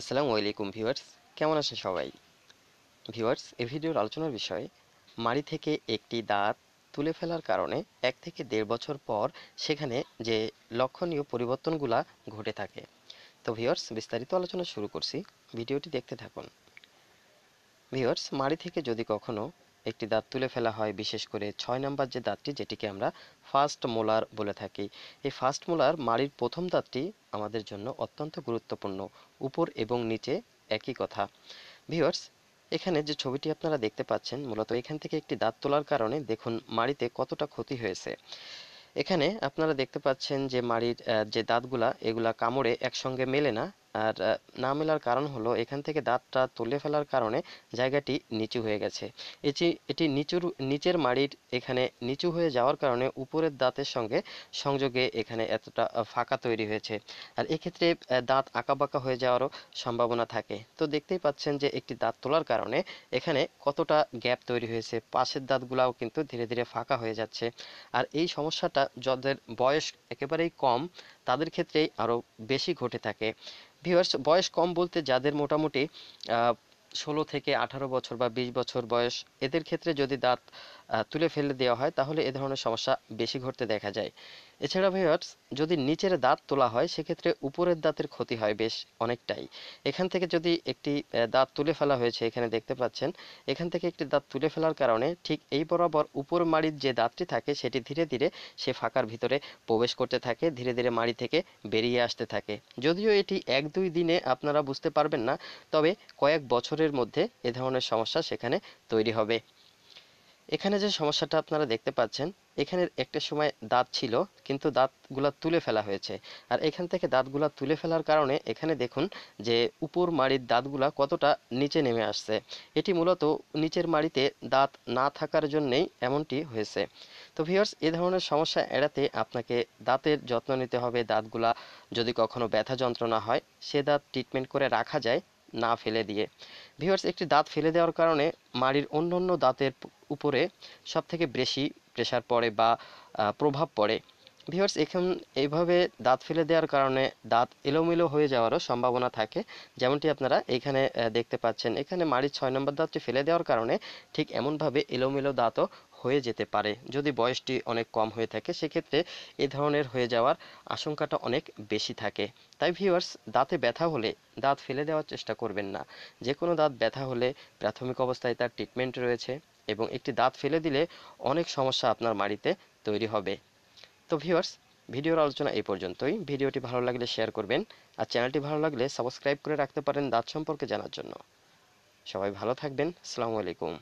আসসালামু আলাইকুম ভিউয়ার্স কেমন আছেন সবাই ভিউয়ার্স এ ভিডিওর আলোচনার বিষয় মাড়ি থেকে একটি দাঁত তুলে ফেলার কারণে এক থেকে দেড় বছর পর সেখানে যে লক্ষণীয় পরিবর্তনগুলা ঘটে থাকে তো ভিউয়ার্স বিস্তারিত আলোচনা শুরু করছি ভিডিওটি দেখতে থাকুন ভিউয়ার্স মাড়ি থেকে যদি কখনো একটি দাঁত তুলে ফেলা হয় বিশেষ করে ছয় নম্বর যে দাঁতটি যেটিকে আমরা ফার্স্ট মোলার বলে থাকি এই ফার্স্ট মোলার মাড়ির প্রথম দাঁতটি আমাদের জন্য অত্যন্ত গুরুত্বপূর্ণ উপর এবং নিচে একই কথা ভিওয়ার্স এখানে যে ছবিটি আপনারা দেখতে পাচ্ছেন মূলত এখান থেকে একটি দাঁত তোলার কারণে দেখুন মাড়িতে কতটা ক্ষতি হয়েছে এখানে আপনারা দেখতে পাচ্ছেন যে মাড়ির যে দাঁতগুলা এগুলা কামড়ে একসঙ্গে মেলে না আর না মেলার কারণ হলো এখান থেকে দাঁতটা তুলে ফেলার কারণে জায়গাটি নিচু হয়ে গেছে এটি এটি নিচুর নিচের মাড়ির এখানে নিচু হয়ে যাওয়ার কারণে উপরের দাঁতের সঙ্গে সংযোগে এখানে এতটা ফাঁকা তৈরি হয়েছে আর এক্ষেত্রে দাঁত আঁকাবাঁকা হয়ে যাওয়ারও সম্ভাবনা থাকে তো দেখতেই পাচ্ছেন যে একটি দাঁত তোলার কারণে এখানে কতটা গ্যাপ তৈরি হয়েছে পাশের দাঁতগুলাও কিন্তু ধীরে ধীরে ফাঁকা হয়ে যাচ্ছে আর এই সমস্যাটা যাদের বয়স একেবারেই কম তাদের ক্ষেত্রেই আরও বেশি ঘটে থাকে ভিউয়ার্স বয়স কম বলতে যাদের মোটামুটি ষোলো থেকে আঠারো বছর বা বিশ বছর বয়স এদের ক্ষেত্রে যদি দাঁত তুলে ফেলে দেওয়া হয় তাহলে এ ধরনের সমস্যা বেশি ঘটতে দেখা যায় এছাড়া ভিওয়ার্স যদি নিচের দাঁত তোলা হয় সেক্ষেত্রে উপরের দাঁতের ক্ষতি হয় বেশ অনেকটাই এখান থেকে যদি একটি দাঁত তুলে ফেলা হয়েছে এখানে দেখতে পাচ্ছেন এখান থেকে একটি দাঁত তুলে ফেলার কারণে ঠিক এই বরাবর উপর মাড়ির যে দাঁতটি থাকে সেটি ধীরে ধীরে সে ফাঁকার ভিতরে প্রবেশ করতে থাকে ধীরে ধীরে মাড়ি থেকে বেরিয়ে আসতে থাকে যদিও এটি এক দুই দিনে আপনারা বুঝতে পারবেন না তবে কয়েক বছরের মধ্যে এ ধরনের সমস্যা সেখানে তৈরি হবে এখানে যে সমস্যাটা আপনারা দেখতে পাচ্ছেন এখানের একটা সময় দাঁত ছিল কিন্তু দাঁতগুলা তুলে ফেলা হয়েছে আর এখান থেকে দাঁতগুলা তুলে ফেলার কারণে এখানে দেখুন যে উপর মাড়ির দাঁতগুলা কতটা নিচে নেমে আসছে এটি মূলত নিচের মাড়িতে দাঁত না থাকার জন্যেই এমনটি হয়েছে তো ভিউয়ার্স এ ধরনের সমস্যা এড়াতে আপনাকে দাঁতের যত্ন নিতে হবে দাঁতগুলা যদি কখনো ব্যথা যন্ত্রণা হয় সে দাঁত ট্রিটমেন্ট করে রাখা যায় না ফেলে দিয়ে ভিউয়ার্স একটি দাঁত ফেলে দেওয়ার কারণে মাড়ির অন্য অন্য দাঁতের উপরে সবথেকে বেশি প্রেশার পড়ে বা প্রভাব পড়ে ভিউয়ার্স এখন এইভাবে দাঁত ফেলে দেওয়ার কারণে দাঁত এলোমেলো হয়ে যাওয়ারও সম্ভাবনা থাকে যেমনটি আপনারা এখানে দেখতে পাচ্ছেন এখানে মাড়ির ছয় নম্বর দাঁতটি ফেলে দেওয়ার কারণে ঠিক এমনভাবে এলোমেলো দাঁতও হয়ে যেতে পারে যদি বয়সটি অনেক কম হয়ে থাকে সেক্ষেত্রে এ ধরনের হয়ে যাওয়ার আশঙ্কাটা অনেক বেশি থাকে তাই ভিউয়ার্স দাঁতে ব্যথা হলে দাঁত ফেলে দেওয়ার চেষ্টা করবেন না যে কোনো দাঁত ব্যথা হলে প্রাথমিক অবস্থায় তার ট্রিটমেন্ট রয়েছে এবং একটি দাঁত ফেলে দিলে অনেক সমস্যা আপনার মাড়িতে তৈরি হবে তো ভিউয়ার্স ভিডিওর আলোচনা এই পর্যন্তই ভিডিওটি ভালো লাগলে শেয়ার করবেন আর চ্যানেলটি ভালো লাগলে সাবস্ক্রাইব করে রাখতে পারেন দাঁত সম্পর্কে জানার জন্য সবাই ভালো থাকবেন আসসালামু আলাইকুম